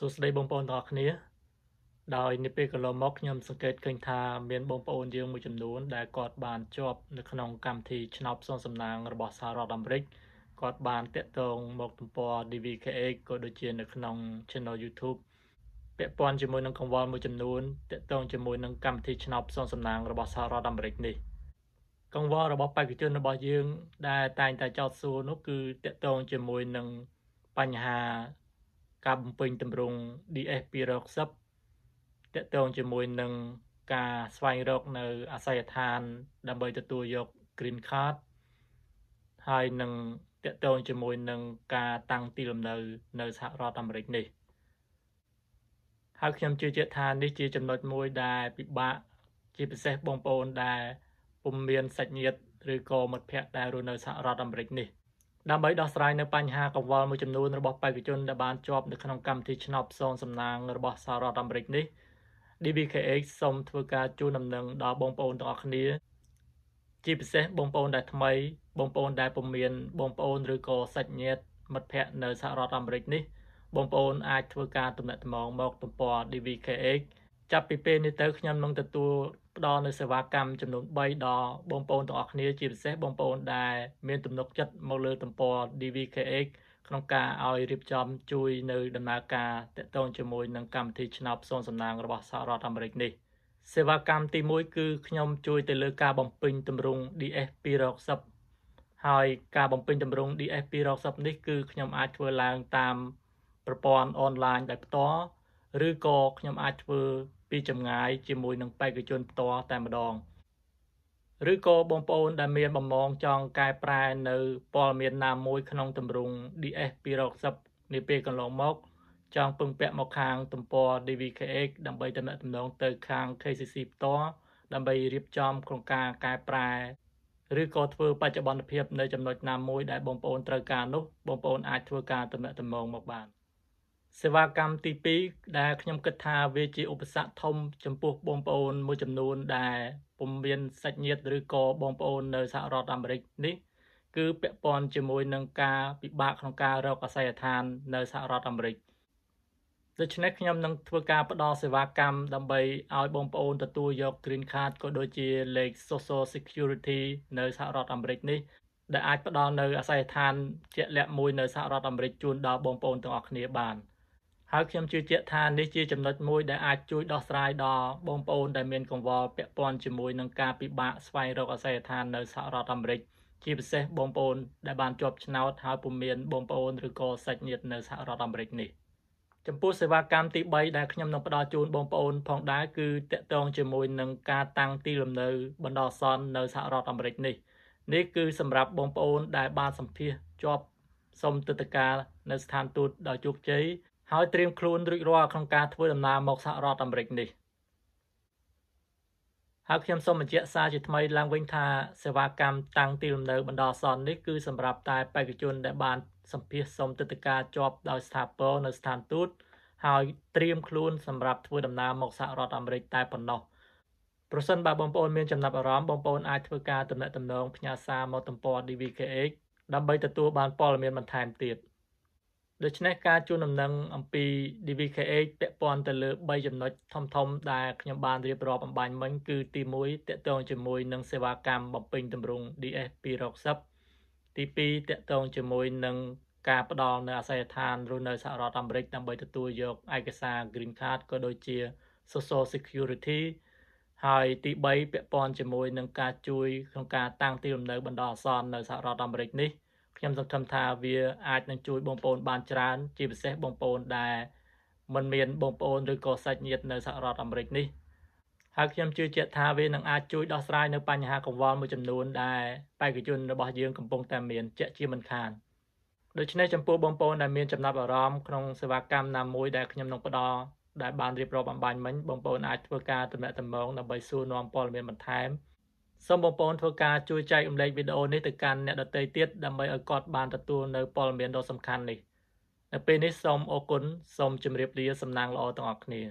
សួស្តីបងប្អូនទាំងអស់គ្នាដោយនេះពេលកន្លងមកខ្ញុំសង្កេតឃើញថាមានបងប្អូនយើងមួយចំនួន ដែលគាត់បានជាប់នៅក្នុងកម្មវិធីឆ្នោតផ្សងសំណាងរបស់សហរដ្ឋអាមេរិកគាត់បានតាក់ទងមកទំព័រ DVKA ក៏ដូចជានៅក្នុង Channel YouTube ពាក់ព័ន្ធជាមួយនឹងកង្វល់មួយចំនួនតាក់ទងជាមួយនឹងកម្មវិធីឆ្នោតផ្សងសំណាងរបស់សហរដ្ឋអាមេរិកនេះកង្វល់របស់បេក្ខជនរបស់យើងដែលតែងតែចោទសួរនោះគឺតាក់ទងជាមួយនឹងបញ្ហាការបំពេញតម្រង់ DS 260តកតងជាមួយនឹងការស្វែងរក នៅ អាស័យដ្ឋាន ដើម្បីទទួលយក Green Card ហើយនឹងតកតងជាមួយនឹងការតាំងទីលំនៅនៅសហរដ្ឋអាមេរិកនេះហើយខ្ញុំជឿជាក់ថានេះជាចំណុចមួយដែល ពិបាកជាពិសេសបងប្អូនដែល ពុំមានសាច់ញាតិឬក៏មិត្តភ័ក្តិដែលរស់នៅសហរដ្ឋអាមេរិកនេះដើម្បីដោះស្រាយនៅបញ្ហាកង្វល់មួយចំនួនរបស់បេក្ខជនដែលបានជាប់នៅក្នុងកម្មវិធីឆ្នោតផ្សងសំណាង របស់សហរដ្ឋអាមេរិកនេះ DBKX សូមធ្វើការជូនដំណឹងដល់បងប្អូនទាំងអស់គ្នា ជាពិសេសបងប្អូន ដែលថ្មី បងប្អូនដែលពុំមានបងប្អូនឬក៏សាច់ញាតិមិត្តភ័ក្តិនៅសហរដ្ឋអាមេរិកនេះ បងប្អូន អាចធ្វើការ ទំនាក់ទំនងមកទំព័រ DBKX ចាប់ពីពេលនេះតទៅខ្ញុំនឹងទទួលផ្ដល់នូវសេវាកម្មចំនួន3ដល់បងប្អូនទាំងអស់គ្នាជាពិសេសបងប្អូនដែលមានទំនុកចិត្តមកលើទំព័រ DVKX ក្នុងការឲ្យរៀបចំ ជួយនៅដំណើរការតកតងជាមួយនឹងកម្មវិធីឆ្នោតផ្សងសំណាងរបស់សហរដ្ឋអាមេរិក នេះ សេវាកម្មទី1គឺខ្ញុំជួយទៅលើការបំពេញទម្រង់ DS 260ហើយការបំពេញទម្រង់ DS 260នេះគឺខ្ញុំ អាចធ្វើឡើងតាមប្រព័ន្ធអនឡាញដោយផ្ទាល់ឬក៏ខ្ញុំអាចធ្វើពីចម្ងាយជាមួយនឹងបេក្ខជនផ្ទាល់តែម្ដងឬក៏បងប្អូនដែលមានបំណងចង់កែប្រែនៅព័ត៌មានណាមួយ ក្នុងទម្រង់ DS 260នេះពេលកន្លងមក ចង់ពឹងពាក់មកខាងទំព័រ DVKX ដើម្បីតំណែងតំណងទៅខាង KCC ផ្ទាល់ដើម្បីរៀបចំក្នុងការកែប្រែឬក៏ធ្វើបច្ចុប្បន្នភាព នៅ ចំណុចណាមួយដែលបងប្អូនត្រូវការនោះបងប្អូនអាចធ្វើការតំណែងតំណងមកបាន។សេវាកម្មទី2ដែលខ្ញុំគិតថាវាជាឧបសគ្គធំ ចំពោះបងប្អូន មួយចំនួន ដែលពុំមានសាច់ញាតិឬក៏បងប្អូននៅសហរដ្ឋអាមេរិកនេះគឺពាក់ព័ន្ធជាមួយ នឹងការពិបាកក្នុងការរកអាស័យដ្ឋាន នៅសហរដ្ឋអាមេរិកដូច្នេះខ្ញុំនឹងធ្វើការផ្ដល់សេវាកម្មដើម្បីឲ្យបងប្អូនទទួលយក Green Card ក៏ដូចជាលេខ Social Security នៅសហរដ្ឋអាមេរិកនេះ ដែលអាចផ្ដល់នៅអាស័យដ្ឋាន ជាក់លាក់មួយនៅសហរដ្ឋអាមេរិកជូនដល់បងប្អូនទាំងអស់គ្នាបាន។ហើយខ្ញុំជឿជាក់ថានេះជាចំណុចមួយដែលអាចជួយដោះស្រាយដល់បងប្អូនដែលមានកង្វល់ពាក់ព័ន្ធជាមួយនឹងការពិបាកស្វែងរកអាសយដ្ឋាននៅសហរដ្ឋអាមេរិកជាពិសេសបងប្អូនដែលបានជាប់ឆ្នោតហើយពុំមានបងប្អូនឬក៏សាច់ញាតិនៅសហរដ្ឋអាមេរិកនេះចំពោះសេវាកម្មទី3ដែលខ្ញុំនឹងផ្ដល់ជូនបងប្អូនផងដែរគឺតកតងជាមួយនឹងការតាំងទីលំនៅបណ្ដោះអាសន្ននៅសហរដ្ឋអាមេរិកនេះនេះគឺសម្រាប់បងប្អូនដែលបានសម្ភាសជាប់សុំទឹកតការនៅស្ថានទូតដោយជោគជ័យហើយត្រៀមខ្លួនរួចរាល់ក្នុងការធ្វើដំណើរមកសហរដ្ឋអាមេរិកនេះហើយខ្ញុំសូមបញ្ជាក់សារជាថ្មី ឡើងវិញថាសេវាកម្មតាំងទីលំនៅ បណ្ដោះអាសន្ននេះគឺសម្រាប់តែបេក្ខជនដែលបានសម្ភាសសុំទិដ្ឋាការជាប់ដោយស្ថាពរនៅស្ថានទូតហើយត្រៀមខ្លួនសម្រាប់ធ្វើដំណើរមកសហរដ្ឋអាមេរិកតែប៉ុណ្ណោះប្រសិនបើបងប្អូនមានចំណាប់អារម្មណ៍បងប្អូនអាចធ្វើការទំនាក់ទំនងផ្ញើសារមកទំព័រ DVKH ដើម្បីទទួលបានព័ត៌មានបន្ថែមទៀត។ដូច្នេះការជូនដំណឹងអំពី DVKH ពាក់ព័ន្ធទៅលើ3ចំណុចធំធំដែលខ្ញុំបានរៀបរាប់អំបញ្ញមិញគឺទី1តកតងជាមួយនឹងសេវាកម្មបំពេញតម្រង់ DS 260ទី2តកតងជាមួយនឹងការផ្ដល់នៅអាសយដ្ឋានរស់នៅសហរដ្ឋអាមេរិកដើម្បីទទួលយកឯកសារ Green Card ក៏ដូចជា Social Security ហើយទី3ពាក់ព័ន្ធជាមួយនឹងការជួយក្នុងការតាំងទីលំនៅបណ្ដោះអាសន្ននៅសហរដ្ឋអាមេរិកនេះ។ខ្ញុំសង្ឃឹមថាវាអាចនឹងជួយ បងប្អូន បានច្រើន ជាពិសេសបងប្អូនដែលមិនមានបងប្អូនឬក៏សាច់ញាតិនៅសហរដ្ឋអាមេរិកនេះហើយខ្ញុំជឿជាក់ថាវានឹងអាចជួយដោះស្រាយនៅបញ្ហាកង្វល់មួយចំនួន ដែលបេក្ខជនរបស់យើងកំពុងតែមានជាក់ជាមិនខានដូច្នេះចំពោះបងប្អូនដែលមានចំណាប់អារម្មណ៍ក្នុងសេវាកម្មណាមួយដែលខ្ញុំនឹងផ្ដល់ដែលបានរៀបរាប់អំបញ្ញមិញបងប្អូនអាចធ្វើការទំនាក់ទំនងដើម្បីសួរនាំព័ត៌មានបន្ថែមសូមបងប្អូនធ្វើការជួយចែករំលែកវីដេអូនេះទៅកាន់អ្នកដទៃទៀតដើម្បីឲ្យគាត់បានទទួលនៅព័ត៌មានដ៏សំខាន់នេះនៅពេលនេះសូមអរគុណសូមជម្រាបលាសំណាងល្អទាំងអស់គ្នា